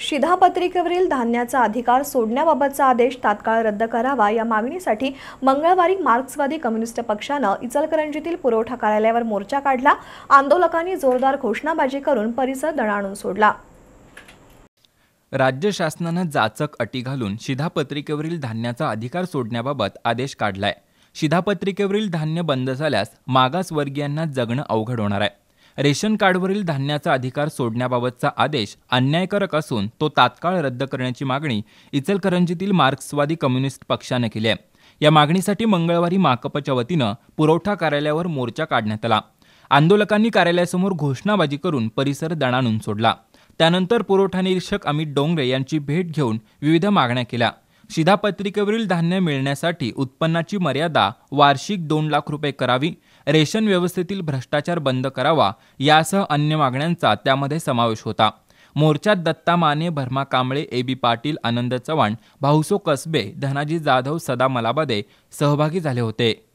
शिधापत्रिकेवरील धान्याचा अधिकार सोडण्याबाबतचा आदेश तात्काळ रद्द करावा या मागणीसाठी मंगळवारी मार्क्सवादी कम्युनिस्ट पक्षानं इचलकरंजीतील पुरवठा कार्यालयावर मोर्चा काढला आंदोलकांनी जोरदार घोषणाबाजी करून परिसर दणाणून सोडला राज्य शासनानं जाचक अटी घालून शिधापत्रिकेवरील धान्याचा अधिकार सोडण्याबाबत आदेश काढलाय शिधापत्रिकेवरील धान्य बंद झाल्यास मागासवर्गीयांना जगणं अवघड होणार आहे रेशन कार्डवरील धान्याचा अधिकार सोडण्याबाबतचा आदेश अन्यायकारक असून तो तात्काळ रद्द करण्याची मागणी इचलकरंजीतील मार्क्सवादी कम्युनिस्ट पक्षानं केली आहे या मागणीसाठी मंगळवारी माकपच्या वतीनं पुरवठा कार्यालयावर मोर्चा काढण्यात आला आंदोलकांनी कार्यालयासमोर घोषणाबाजी करून परिसर दणाणून सोडला त्यानंतर पुरवठा निरीक्षक अमित डोंगरे यांची भेट घेऊन विविध मागण्या केल्या शिधापत्रिकेवरील धान्य मिळण्यासाठी उत्पन्नाची मर्यादा वार्षिक दोन लाख रुपये करावी रेशन व्यवस्थेतील भ्रष्टाचार बंद करावा यासह अन्य मागण्यांचा त्यामध्ये समावेश होता मोर्चात दत्ता माने भरमा कांबळे ए बी पाटील आनंद चव्हाण भाऊसो कसबे धनाजी जाधव सदा मलाबादे सहभागी झाले होते